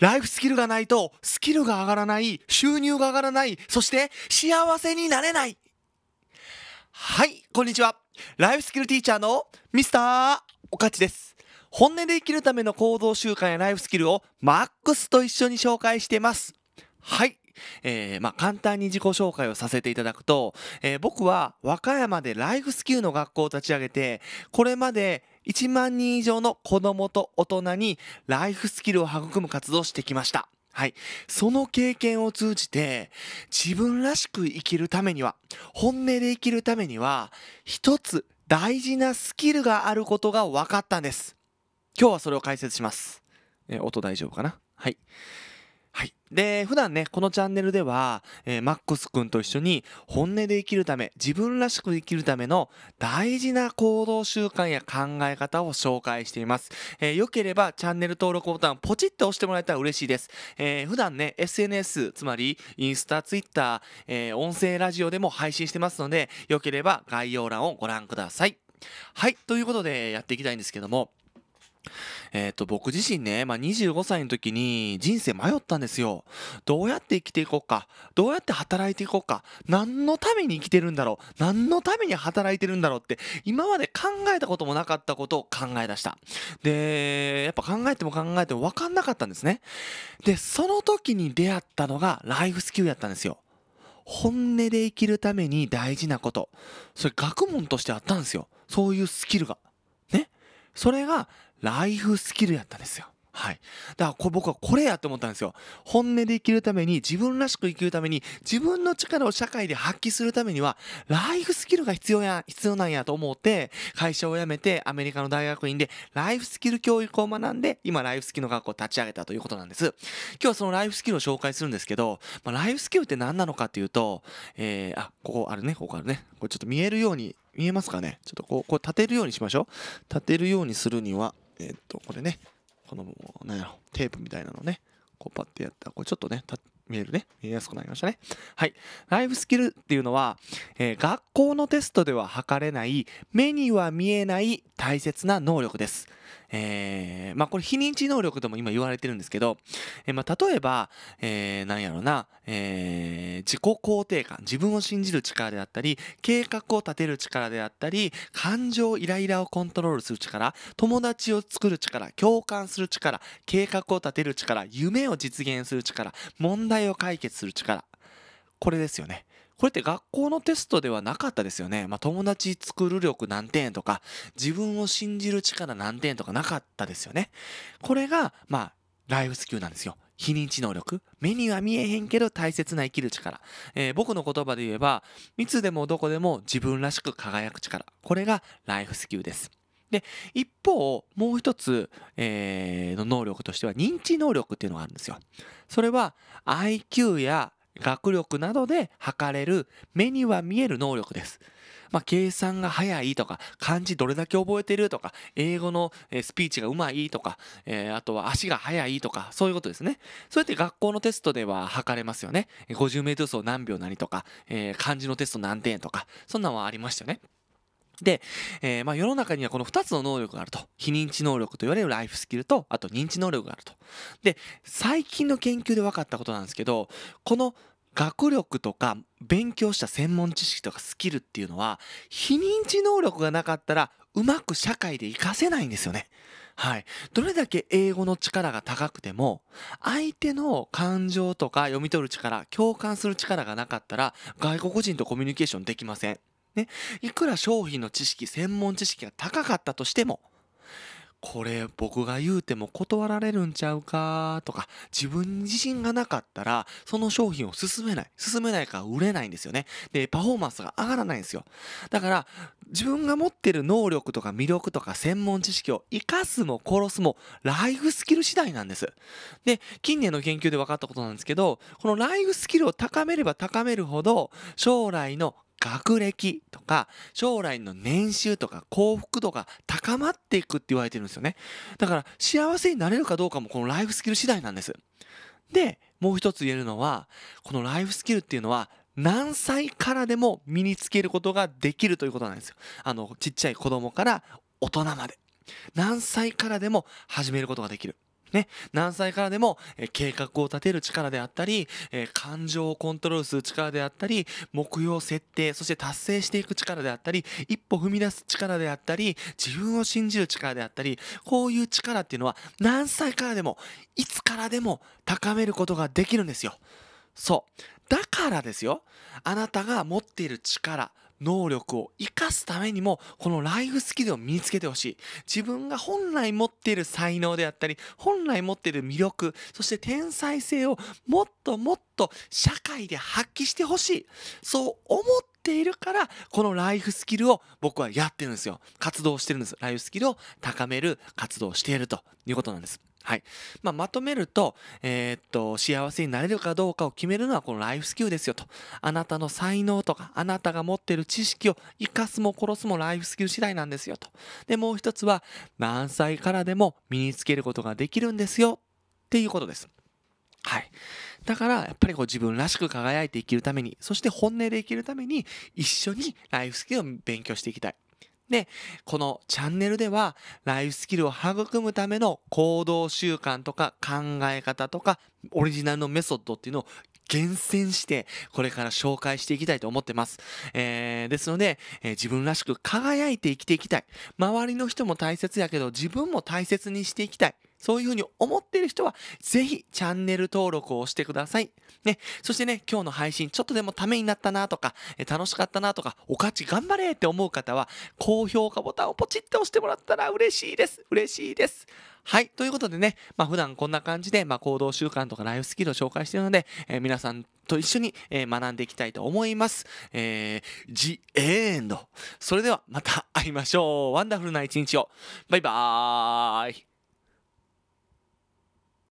ライフスキルがないとスキルが上がらない、収入が上がらない、そして幸せになれない。はい、こんにちは。ライフスキルティーチャーのミスターおかちです。本音で生きるための行動習慣やライフスキルをマックスと一緒に紹介しています。はい。えー、まあ、簡単に自己紹介をさせていただくと、えー、僕は和歌山でライフスキルの学校を立ち上げて、これまで1万人以上の子供と大人にライフスキルを育む活動をしてきました。はい。その経験を通じて、自分らしく生きるためには、本音で生きるためには、一つ大事なスキルがあることが分かったんです。今日はそれを解説します。え音大丈夫かなはい。はい。で、普段ね、このチャンネルでは、えー、マックス君と一緒に本音で生きるため、自分らしく生きるための大事な行動習慣や考え方を紹介しています。えー、よければチャンネル登録ボタンポチッと押してもらえたら嬉しいです。えー、普段ね、SNS、つまりインスタ、ツイッター、えー、音声ラジオでも配信してますので、よければ概要欄をご覧ください。はい。ということでやっていきたいんですけども、えっ、ー、と、僕自身ね、まあ、25歳の時に人生迷ったんですよ。どうやって生きていこうか。どうやって働いていこうか。何のために生きてるんだろう。何のために働いてるんだろうって、今まで考えたこともなかったことを考え出した。で、やっぱ考えても考えても分かんなかったんですね。で、その時に出会ったのがライフスキルやったんですよ。本音で生きるために大事なこと。それ学問としてあったんですよ。そういうスキルが。ね。それがライフスキルやったんですよ。はい。だからこ僕はこれやと思ったんですよ。本音で生きるために、自分らしく生きるために、自分の力を社会で発揮するためには、ライフスキルが必要や、必要なんやと思って、会社を辞めてアメリカの大学院でライフスキル教育を学んで、今ライフスキルの学校を立ち上げたということなんです。今日はそのライフスキルを紹介するんですけど、まあ、ライフスキルって何なのかっていうと、えー、あ、ここあるね、ここあるね。これちょっと見えるように、見えますかねちょっとこう、こう立てるようにしましょう。立てるようにするには、えー、っと、これね、この、なんやろ、テープみたいなのね、こうパッてやったら、これちょっとね、見えるね。見えやすくなりましたね。はい。ライフスキルっていうのは、えー、学校のテストでは測れない、目には見えない大切な能力です。えー、まあこれ非認知能力とも今言われてるんですけど、えー、まあ例えば、えー、なんやろうな、えー、自己肯定感、自分を信じる力であったり、計画を立てる力であったり、感情、イライラをコントロールする力、友達を作る力、共感する力、計画を立てる力、夢を実現する力、問題を解決する力。これですよね。これって学校のテストではなかったですよね。まあ、友達作る力何点とか、自分を信じる力何点とかなかったですよね。これが、まあ、ライフスキルなんですよ。非認知能力。目には見えへんけど大切な生きる力。えー、僕の言葉で言えば、いつでもどこでも自分らしく輝く力。これがライフスキルです。で、一方、もう一つ、えー、の能力としては認知能力っていうのがあるんですよ。それは IQ や学力などで測れる目には見える能力です。まあ、計算が早いとか、漢字どれだけ覚えてるとか、英語のスピーチがうまいとか、えー、あとは足が速いとか、そういうことですね。そうやって学校のテストでは測れますよね。50メートル走何秒何とか、えー、漢字のテスト何点とか、そんなんはありましたね。で、えー、まあ世の中にはこの2つの能力があると非認知能力と言われるライフスキルとあと認知能力があるとで最近の研究で分かったことなんですけどこの学力とか勉強した専門知識とかスキルっていうのは非認知能力がなかったらうまく社会で活かせないんですよね。はい。どれだけ英語の力が高くても相手の感情とか読み取る力共感する力がなかったら外国人とコミュニケーションできません。ね、いくら商品の知識専門知識が高かったとしてもこれ僕が言うても断られるんちゃうかとか自分に自信がなかったらその商品を進めない進めないから売れないんですよねでパフォーマンスが上がらないんですよだから自分が持ってる能力とか魅力とか専門知識を生かすも殺すもライフスキル次第なんですで近年の研究で分かったことなんですけどこのライフスキルを高めれば高めるほど将来の学歴とか将来の年収とか幸福度が高まっていくって言われてるんですよね。だから幸せになれるかどうかもこのライフスキル次第なんです。で、もう一つ言えるのは、このライフスキルっていうのは何歳からでも身につけることができるということなんですよ。あの、ちっちゃい子供から大人まで。何歳からでも始めることができる。ね、何歳からでも、え計画を立てる力であったり、え感情をコントロールする力であったり、目標設定、そして達成していく力であったり、一歩踏み出す力であったり、自分を信じる力であったり、こういう力っていうのは何歳からでも、いつからでも高めることができるんですよ。そう。だからですよ。あなたが持っている力、能力を生かすためにもこのライフスキルを身につけてほしい自分が本来持っている才能であったり本来持っている魅力そして天才性をもっともっと社会で発揮してほしいそう思ってているからこのライフスキルを僕はやってるんですよ活動してるんですライフスキルを高める活動をしているということなんですはい。まあ、まとめると、えー、っと、幸せになれるかどうかを決めるのはこのライフスキルですよと。あなたの才能とか、あなたが持ってる知識を生かすも殺すもライフスキル次第なんですよと。で、もう一つは、何歳からでも身につけることができるんですよっていうことです。はい。だから、やっぱりこう自分らしく輝いて生きるために、そして本音で生きるために、一緒にライフスキルを勉強していきたい。で、このチャンネルでは、ライフスキルを育むための行動習慣とか考え方とか、オリジナルのメソッドっていうのを厳選して、これから紹介していきたいと思ってます。えー、ですので、えー、自分らしく輝いて生きていきたい。周りの人も大切やけど、自分も大切にしていきたい。そういうふうに思っている人は、ぜひチャンネル登録をしてください。ね、そしてね、今日の配信、ちょっとでもためになったなとか、楽しかったなとか、お勝ち頑張れって思う方は、高評価ボタンをポチッと押してもらったら嬉しいです。嬉しいです。はい。ということでね、まあ普段こんな感じで、まあ行動習慣とかライフスキルを紹介しているので、えー、皆さんと一緒に、えー、学んでいきたいと思います。えー、ジエ e e それではまた会いましょう。ワンダフルな一日を。バイバーイ。